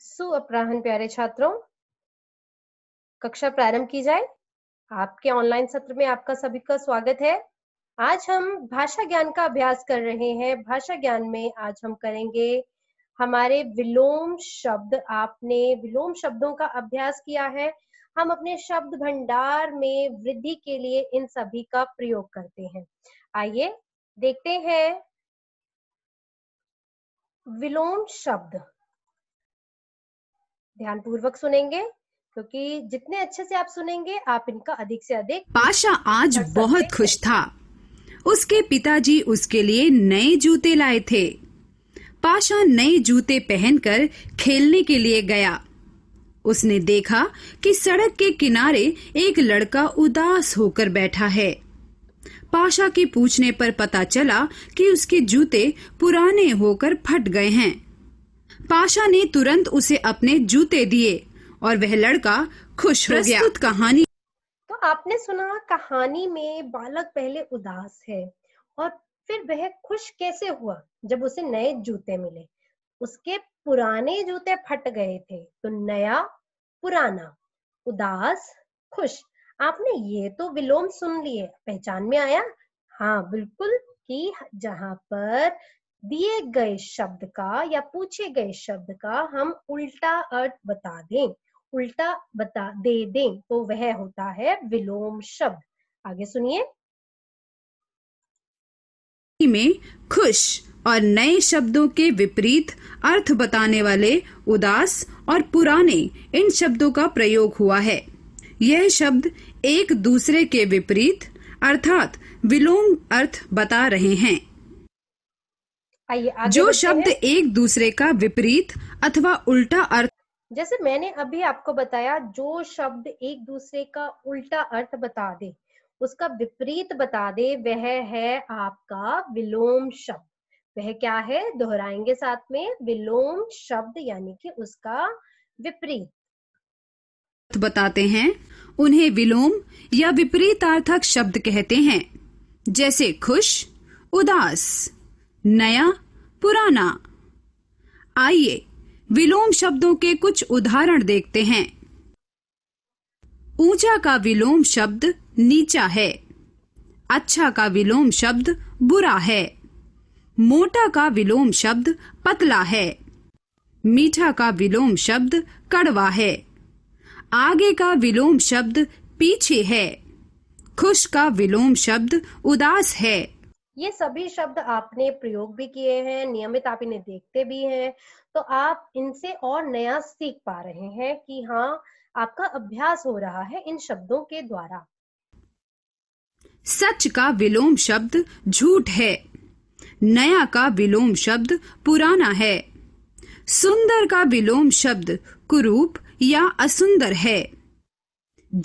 सुअपराहन प्यारे छात्रों कक्षा प्रारंभ की जाए आपके ऑनलाइन सत्र में आपका सभी का स्वागत है आज हम भाषा ज्ञान का अभ्यास कर रहे हैं भाषा ज्ञान में आज हम करेंगे हमारे विलोम शब्द आपने विलोम शब्दों का अभ्यास किया है हम अपने शब्द भंडार में वृद्धि के लिए इन सभी का प्रयोग करते हैं आइए देखते हैं विलोम शब्द ध्यानपूर्वक सुनेंगे क्योंकि जितने अच्छे से आप सुनेंगे आप इनका अधिक से अधिक पाशा आज बहुत खुश था उसके पिताजी उसके लिए नए जूते लाए थे पाशा नए जूते पहनकर खेलने के लिए गया उसने देखा कि सड़क के किनारे एक लड़का उदास होकर बैठा है पाशा के पूछने पर पता चला कि उसके जूते पुराने होकर फट गए हैं पाशा ने तुरंत उसे अपने जूते दिए और वह लड़का खुश हो गया कहानी तो आपने सुना कहानी में बालक पहले उदास है और फिर वह खुश कैसे हुआ जब उसे नए जूते मिले उसके पुराने जूते फट गए थे तो नया पुराना उदास खुश आपने ये तो विलोम सुन लिए पहचान में आया हाँ बिल्कुल कि जहां पर दिए गए शब्द का या पूछे गए शब्द का हम उल्टा अर्थ बता दें उल्टा बता दे दें तो वह होता है विलोम शब्द आगे सुनिए में खुश और नए शब्दों के विपरीत अर्थ बताने वाले उदास और पुराने इन शब्दों का प्रयोग हुआ है यह शब्द एक दूसरे के विपरीत अर्थात विलोम अर्थ बता रहे हैं आइए जो शब्द एक दूसरे का विपरीत अथवा उल्टा अर्थ जैसे मैंने अभी आपको बताया जो शब्द एक दूसरे का उल्टा अर्थ बता दे उसका विपरीत बता दे वह है आपका विलोम शब्द वह क्या है दोहराएंगे साथ में विलोम शब्द यानी कि उसका विपरीत अर्थ बताते हैं उन्हें विलोम या विपरीतार्थक शब्द कहते हैं जैसे खुश उदास नया पुराना आइए विलोम शब्दों के कुछ उदाहरण देखते हैं ऊंचा का विलोम शब्द नीचा है अच्छा का विलोम शब्द बुरा है मोटा का विलोम शब्द पतला है मीठा का विलोम शब्द कड़वा है आगे का विलोम शब्द पीछे है खुश का विलोम शब्द उदास है ये सभी शब्द आपने प्रयोग भी किए हैं नियमित आप इन्हें देखते भी हैं तो आप इनसे और नया सीख पा रहे हैं कि हाँ आपका अभ्यास हो रहा है इन शब्दों के द्वारा सच का विलोम शब्द झूठ है नया का विलोम शब्द पुराना है सुंदर का विलोम शब्द कुरूप या असुंदर है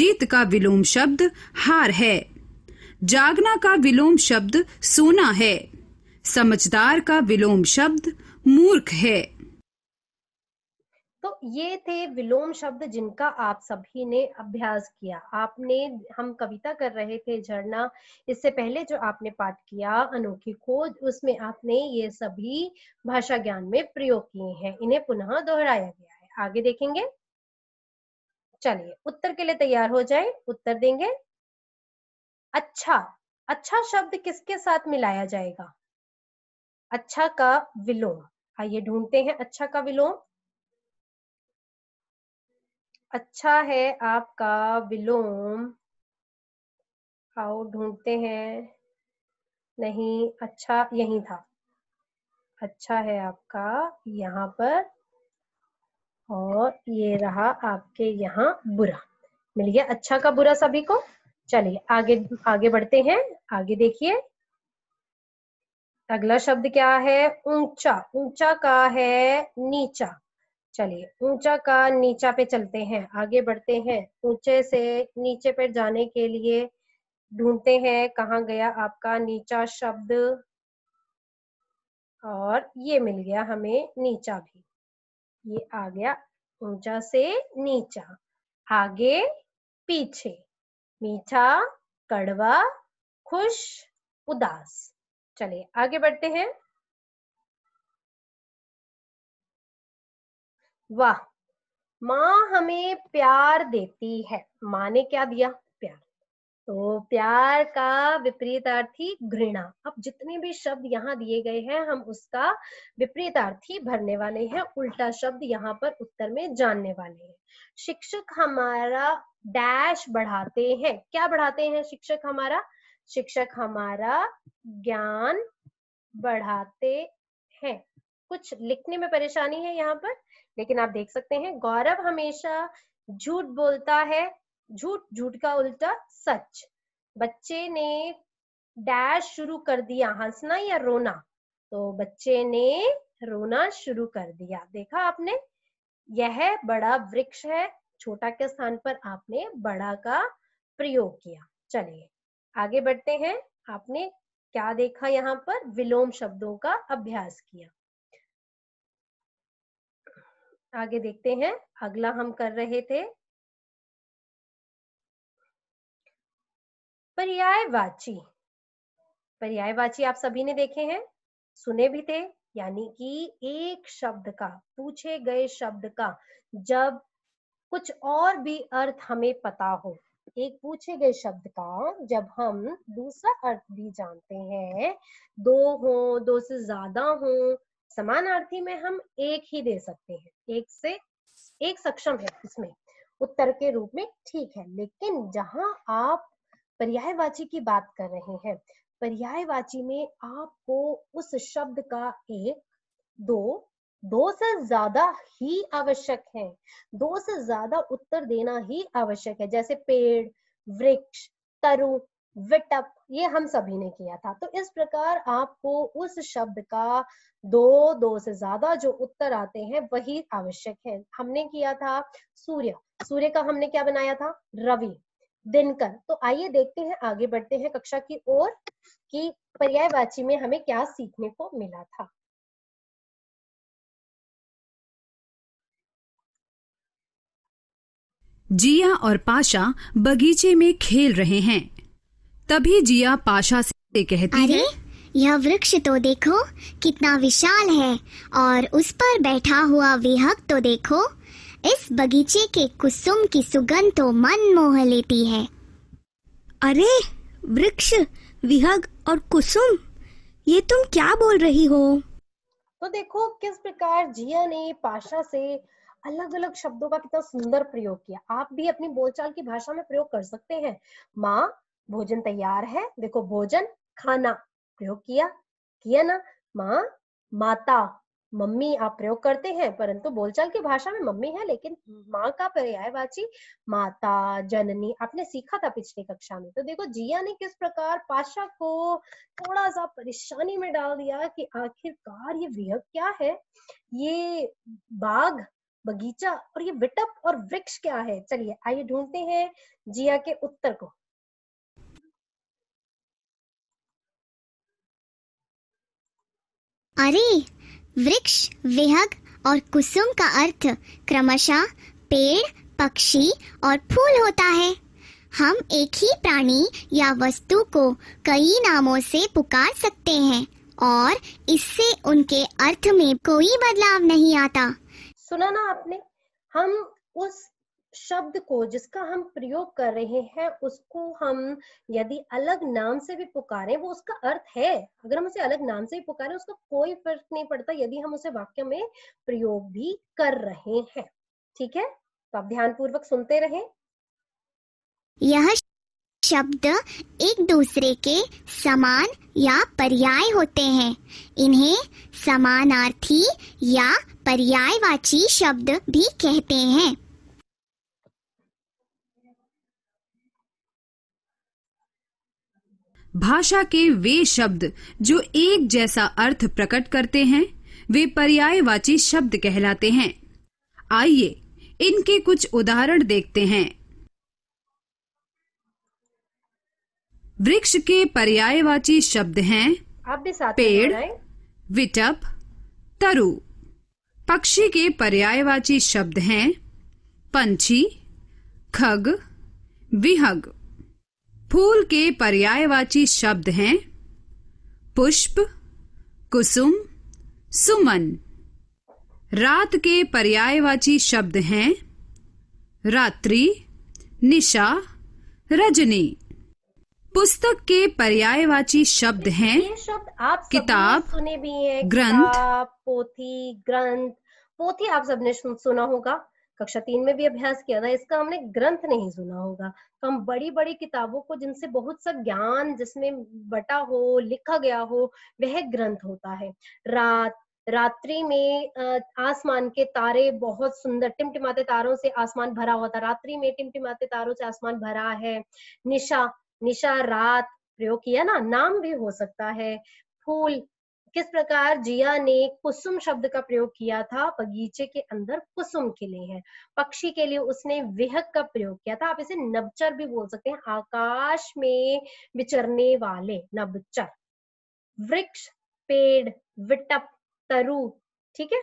जीत का विलोम शब्द हार है जागना का विलोम शब्द सोना है समझदार का विलोम शब्द मूर्ख है तो ये थे विलोम शब्द जिनका आप सभी ने अभ्यास किया आपने हम कविता कर रहे थे झरना इससे पहले जो आपने पाठ किया अनोखी खोज उसमें आपने ये सभी भाषा ज्ञान में प्रयोग किए हैं इन्हें पुनः दोहराया गया है आगे देखेंगे चलिए उत्तर के लिए तैयार हो जाए उत्तर देंगे अच्छा अच्छा शब्द किसके साथ मिलाया जाएगा अच्छा का विलोम आइए ढूंढते हैं अच्छा का विलोम अच्छा है आपका विलोम आओ ढूंढते हैं नहीं अच्छा यही था अच्छा है आपका यहाँ पर और ये रहा आपके यहाँ बुरा मिल गया अच्छा का बुरा सभी को चलिए आगे आगे बढ़ते हैं आगे देखिए अगला शब्द क्या है ऊंचा ऊंचा का है नीचा चलिए ऊंचा का नीचा पे चलते हैं आगे बढ़ते हैं ऊंचे से नीचे पे जाने के लिए ढूंढते हैं कहाँ गया आपका नीचा शब्द और ये मिल गया हमें नीचा भी ये आ गया ऊंचा से नीचा आगे पीछे मीठा कड़वा खुश उदास चलिए आगे बढ़ते हैं वाह माँ हमें प्यार देती है माँ ने क्या दिया तो प्यार का विपरीतार्थी घृणा अब जितने भी शब्द यहाँ दिए गए हैं हम उसका विपरीतार्थी भरने वाले हैं उल्टा शब्द यहाँ पर उत्तर में जानने वाले हैं शिक्षक हमारा डैश बढ़ाते हैं क्या बढ़ाते हैं शिक्षक हमारा शिक्षक हमारा ज्ञान बढ़ाते हैं कुछ लिखने में परेशानी है यहाँ पर लेकिन आप देख सकते हैं गौरव हमेशा झूठ बोलता है झूठ झूठ का उल्टा सच बच्चे ने डैश शुरू कर दिया हंसना या रोना तो बच्चे ने रोना शुरू कर दिया देखा आपने यह बड़ा वृक्ष है छोटा के स्थान पर आपने बड़ा का प्रयोग किया चलिए आगे बढ़ते हैं आपने क्या देखा यहाँ पर विलोम शब्दों का अभ्यास किया आगे देखते हैं अगला हम कर रहे थे पर्यायवाची पर्यायवाची आप सभी ने देखे हैं सुने भी थे यानी कि एक शब्द का पूछे गए शब्द का जब कुछ और भी अर्थ हमें पता हो एक पूछे गए शब्द का जब हम दूसरा अर्थ भी जानते हैं दो हो दो से ज्यादा हो समानार्थी में हम एक ही दे सकते हैं एक से एक सक्षम है इसमें उत्तर के रूप में ठीक है लेकिन जहां आप पर्यायवाची की बात कर रहे हैं पर्यायवाची में आपको उस शब्द का एक दो दो से ज्यादा ही आवश्यक है दो से ज्यादा उत्तर देना ही आवश्यक है जैसे पेड़ वृक्ष तरु विटप ये हम सभी ने किया था तो इस प्रकार आपको उस शब्द का दो दो से ज्यादा जो उत्तर आते हैं वही आवश्यक है हमने किया था सूर्य सूर्य का हमने क्या बनाया था रवि दिनकर तो आइए देखते हैं आगे बढ़ते हैं कक्षा की ओर कि पर्यायवाची में हमें क्या सीखने को मिला था जिया और पाशा बगीचे में खेल रहे हैं तभी जिया पाशा से कहती अरे? यह वृक्ष तो देखो कितना विशाल है और उस पर बैठा हुआ विहक तो देखो इस बगीचे के कुसुम की सुगंध तो मन मोह लेती है अरे वृक्ष विहग और कुसुम ये तुम क्या बोल रही हो तो देखो किस प्रकार जिया ने पाशा से अलग अलग शब्दों का कितना सुंदर प्रयोग किया आप भी अपनी बोलचाल की भाषा में प्रयोग कर सकते हैं माँ भोजन तैयार है देखो भोजन खाना प्रयोग किया किया ना माँ माता मम्मी आप प्रयोग करते हैं परंतु बोलचाल की भाषा में मम्मी है लेकिन माँ का पर्यायवाची माता जननी आपने सीखा था पिछली कक्षा में तो देखो जिया ने किस प्रकार पाशा को थोड़ा सा परेशानी में डाल दिया कि आखिरकार ये विह क्या है ये बाघ बगीचा और ये विटप और वृक्ष क्या है चलिए आइए ढूंढते हैं जिया के उत्तर को अरे वृक्ष विहग और कुसुम का अर्थ क्रमशः पेड़ पक्षी और फूल होता है हम एक ही प्राणी या वस्तु को कई नामों से पुकार सकते हैं और इससे उनके अर्थ में कोई बदलाव नहीं आता सुना ना आपने हम उस शब्द को जिसका हम प्रयोग कर रहे हैं उसको हम यदि अलग नाम से भी पुकारे वो उसका अर्थ है अगर हम उसे अलग नाम से भी पुकारे उसका कोई फर्क नहीं पड़ता यदि हम उसे वाक्य में प्रयोग भी कर रहे हैं ठीक है तो आप ध्यान पूर्वक सुनते रहे यह शब्द एक दूसरे के समान या पर्याय होते हैं इन्हें समानार्थी या पर्यायवाची शब्द भी कहते हैं भाषा के वे शब्द जो एक जैसा अर्थ प्रकट करते हैं वे पर्यायवाची शब्द कहलाते हैं आइए इनके कुछ उदाहरण देखते हैं वृक्ष के पर्यायवाची शब्द हैं पेड़ विटप तरु पक्षी के पर्यायवाची शब्द हैं पंछी खग विहग फूल के पर्यायवाची शब्द हैं पुष्प कुसुम सुमन रात के पर्यायवाची शब्द हैं रात्रि निशा रजनी पुस्तक के पर्यायवाची शब्द तो हैं शब्द आप किताब सुने भी है ग्रंथ पोथी ग्रंथ पोथी आप सबने सुना होगा कक्षा तीन में भी अभ्यास किया था इसका हमने ग्रंथ नहीं सुना होगा हम बड़ी बड़ी किताबों को जिनसे बहुत सा ज्ञान जिसमें बटा हो लिखा गया हो वह ग्रंथ होता है रात रात्रि में आसमान के तारे बहुत सुंदर टिमटिमाते तारों से आसमान भरा होता रात्रि में टिमटिमाते तारों से आसमान भरा है निशा निशा रात प्रयोग किया ना नाम भी हो सकता है फूल किस प्रकार जिया ने कुसुम शब्द का प्रयोग किया था बगीचे के अंदर कुसुम खिले हैं पक्षी के लिए उसने विहक का प्रयोग किया था आप इसे नबचर भी बोल सकते हैं आकाश में विचरने वाले नबचर वृक्ष पेड़ विटप तरु ठीक है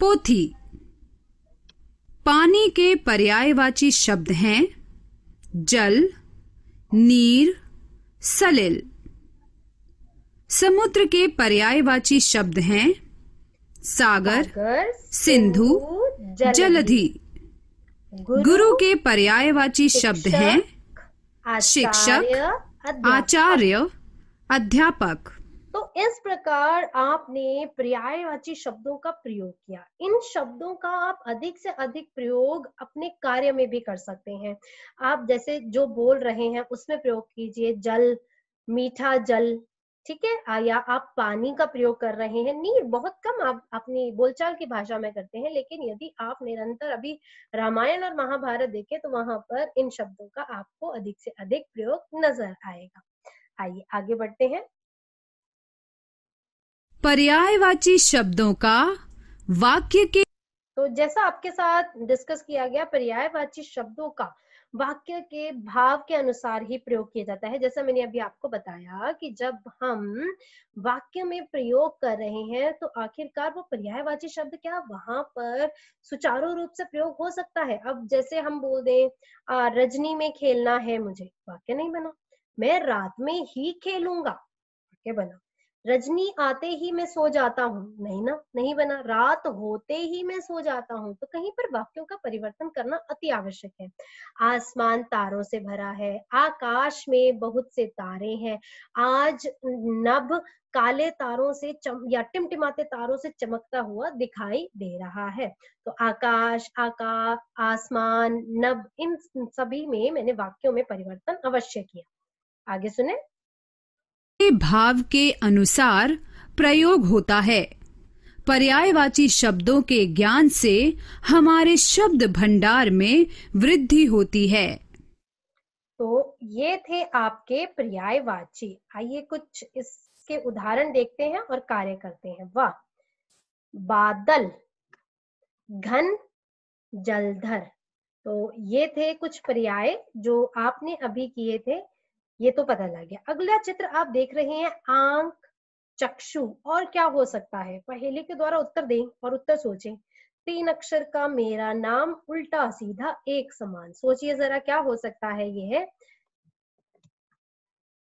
पोथी पानी के पर्यायवाची शब्द हैं जल नीर सलिल समुद्र के पर्यायवाची शब्द हैं सागर, सागर सिंधु जलधि गुरु के पर्यायवाची शब्द हैं शिक्षक आचार्य अध्यापक तो इस प्रकार आपने पर्यायवाची शब्दों का प्रयोग किया इन शब्दों का आप अधिक से अधिक प्रयोग अपने कार्य में भी कर सकते हैं आप जैसे जो बोल रहे हैं उसमें प्रयोग कीजिए जल मीठा जल ठीक है या आप पानी का प्रयोग कर रहे हैं नीर बहुत कम आप अपनी बोलचाल की भाषा में करते हैं लेकिन यदि आप निरंतर अभी रामायण और महाभारत देखें तो वहां पर इन शब्दों का आपको अधिक से अधिक प्रयोग नजर आएगा आइए आगे बढ़ते हैं पर्यायवाची शब्दों का वाक्य के तो जैसा आपके साथ डिस्कस किया गया पर्यायवाची शब्दों का वाक्य के भाव के अनुसार ही प्रयोग किया जाता है जैसा मैंने अभी आपको बताया कि जब हम वाक्य में प्रयोग कर रहे हैं तो आखिरकार वो पर्यायवाची शब्द क्या वहां पर सुचारू रूप से प्रयोग हो सकता है अब जैसे हम बोल दें रजनी में खेलना है मुझे वाक्य नहीं बना मैं रात में ही खेलूंगा वाक्य बना रजनी आते ही मैं सो जाता हूँ नहीं ना नहीं बना रात होते ही मैं सो जाता हूँ तो कहीं पर वाक्यों का परिवर्तन करना अति आवश्यक है आसमान तारों से भरा है आकाश में बहुत से तारे हैं आज नभ काले तारों से चम या टिमटिमाते तारों से चमकता हुआ दिखाई दे रहा है तो आकाश आका आसमान नभ इन सभी में मैंने वाक्यों में परिवर्तन अवश्य किया आगे सुने के भाव के अनुसार प्रयोग होता है पर्यायवाची शब्दों के ज्ञान से हमारे शब्द भंडार में वृद्धि होती है तो ये थे आपके पर्यायवाची आइए कुछ इसके उदाहरण देखते हैं और कार्य करते हैं वह बादल घन जलधर तो ये थे कुछ पर्याय जो आपने अभी किए थे ये तो पता लग गया अगला चित्र आप देख रहे हैं आंख चक्षु और क्या हो सकता है पहेली के द्वारा उत्तर दें और उत्तर सोचें तीन अक्षर का मेरा नाम उल्टा सीधा एक समान सोचिए जरा क्या हो सकता है ये है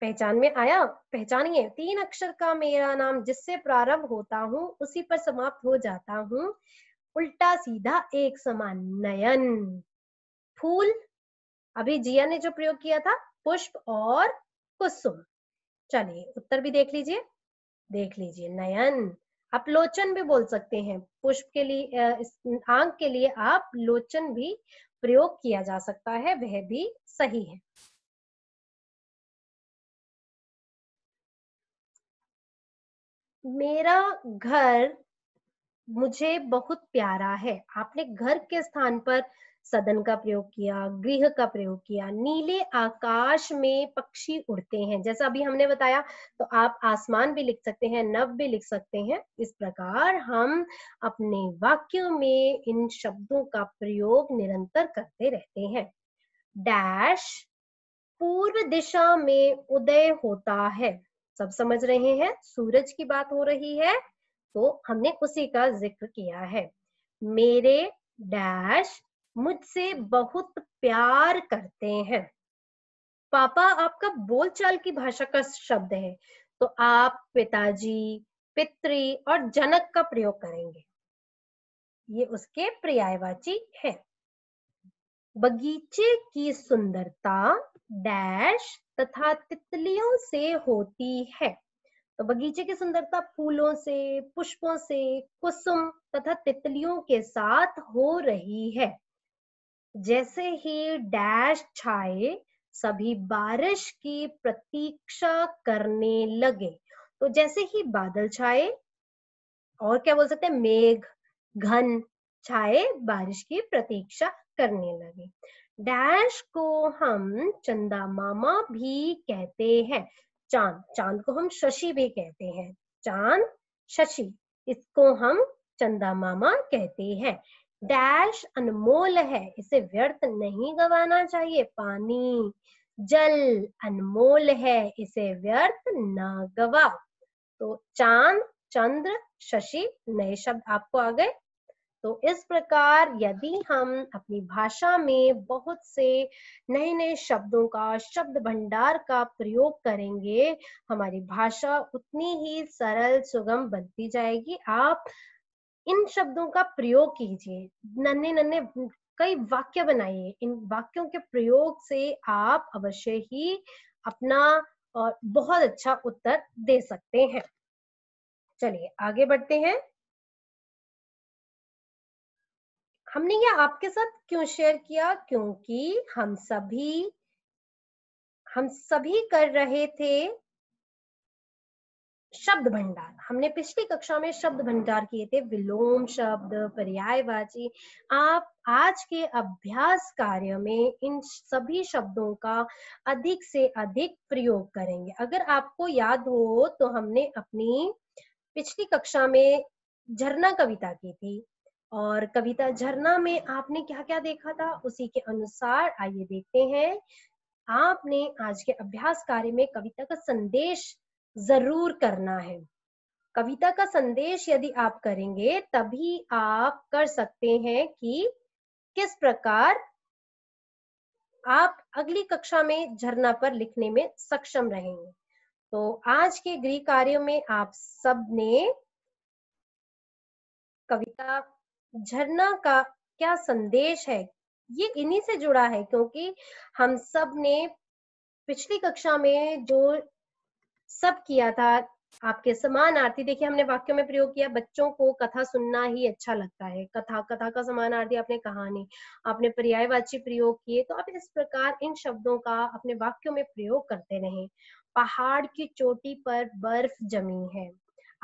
पहचान में आया पहचानिए तीन अक्षर का मेरा नाम जिससे प्रारंभ होता हूँ उसी पर समाप्त हो जाता हूँ उल्टा सीधा एक समान नयन फूल अभी जिया ने जो प्रयोग किया था पुष्प और कुसुम चलिए उत्तर भी देख लीजिए देख लीजिए नयन आप लोचन भी बोल सकते हैं पुष्प के लिए आंख के लिए आप लोचन भी प्रयोग किया जा सकता है वह भी सही है मेरा घर मुझे बहुत प्यारा है आपने घर के स्थान पर सदन का प्रयोग किया गृह का प्रयोग किया नीले आकाश में पक्षी उड़ते हैं जैसा अभी हमने बताया तो आप आसमान भी लिख सकते हैं नव भी लिख सकते हैं इस प्रकार हम अपने वाक्य में इन शब्दों का प्रयोग निरंतर करते रहते हैं डैश पूर्व दिशा में उदय होता है सब समझ रहे हैं सूरज की बात हो रही है तो हमने उसी का जिक्र किया है मेरे डैश मुझसे बहुत प्यार करते हैं पापा आपका बोलचाल की भाषा का शब्द है तो आप पिताजी पित्री और जनक का प्रयोग करेंगे ये उसके पर्यायवाची है बगीचे की सुंदरता डैश तथा तितलियों से होती है तो बगीचे की सुंदरता फूलों से पुष्पों से कुसुम तथा तितलियों के साथ हो रही है जैसे ही डैश छाए सभी बारिश की प्रतीक्षा करने लगे तो जैसे ही बादल छाए और क्या बोल सकते हैं मेघ घन छाए बारिश की प्रतीक्षा करने लगे डैश को हम चंदा मामा भी कहते हैं चांद चांद को हम शशि भी कहते हैं चांद शशि इसको हम चंदा मामा कहते हैं डैश अनमोल है इसे व्यर्थ नहीं गवाना चाहिए पानी जल अनमोल है इसे व्यर्थ ना गवाओ तो चांद चंद्र शशि नए शब्द आपको आ गए तो इस प्रकार यदि हम अपनी भाषा में बहुत से नए नए शब्दों का शब्द भंडार का प्रयोग करेंगे हमारी भाषा उतनी ही सरल सुगम बनती जाएगी आप इन शब्दों का प्रयोग कीजिए नन्हे नन्हे कई वाक्य बनाइए इन वाक्यों के प्रयोग से आप अवश्य ही अपना और बहुत अच्छा उत्तर दे सकते हैं चलिए आगे बढ़ते हैं हमने ये आपके साथ क्यों शेयर किया क्योंकि हम सभी हम सभी कर रहे थे शब्द भंडार हमने पिछली कक्षा में शब्द भंडार किए थे विलोम शब्द पर्यायवाची आप आज के अभ्यास कार्य में इन सभी शब्दों का अधिक से अधिक प्रयोग करेंगे अगर आपको याद हो तो हमने अपनी पिछली कक्षा में झरना कविता की थी और कविता झरना में आपने क्या क्या देखा था उसी के अनुसार आइए देखते हैं आपने आज के अभ्यास कार्य में कविता का संदेश जरूर करना है कविता का संदेश यदि आप करेंगे तभी आप कर सकते हैं कि किस प्रकार आप अगली कक्षा में झरना पर लिखने में सक्षम रहेंगे तो आज के गृह कार्यो में आप सब ने कविता झरना का क्या संदेश है ये इन्हीं से जुड़ा है क्योंकि हम सब ने पिछली कक्षा में जो सब किया था आपके समान आरती देखिए हमने वाक्यों में प्रयोग किया बच्चों को कथा सुनना ही अच्छा लगता है कथा कथा का समान आरती आपने कहानी आपने पर्यायवाची प्रयोग किए तो आप इस प्रकार इन शब्दों का अपने वाक्यों में प्रयोग करते रहे पहाड़ की चोटी पर बर्फ जमी है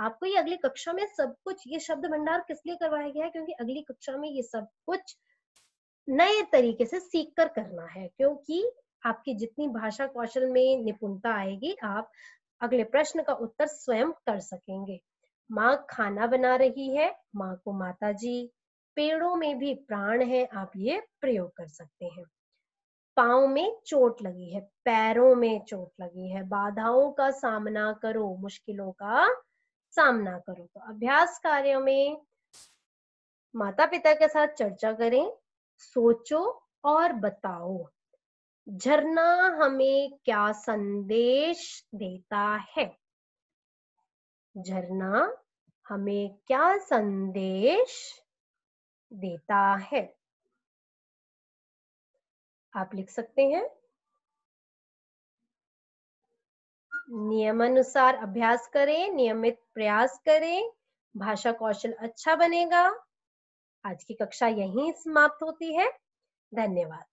आपको ये अगली कक्षा में सब कुछ ये शब्द भंडार किस लिए करवाया गया है क्योंकि अगली कक्षा में ये सब कुछ नए तरीके से सीख कर करना है क्योंकि आपकी जितनी भाषा कौशल में निपुणता आएगी आप अगले प्रश्न का उत्तर स्वयं कर सकेंगे माँ खाना बना रही है माँ को माता जी पेड़ों में भी प्राण है आप ये प्रयोग कर सकते हैं पाओ में चोट लगी है पैरों में चोट लगी है बाधाओं का सामना करो मुश्किलों का सामना करो तो अभ्यास कार्यों में माता पिता के साथ चर्चा करें सोचो और बताओ झरना हमें क्या संदेश देता है झरना हमें क्या संदेश देता है आप लिख सकते हैं नियमानुसार अभ्यास करें नियमित प्रयास करें भाषा कौशल अच्छा बनेगा आज की कक्षा यहीं समाप्त होती है धन्यवाद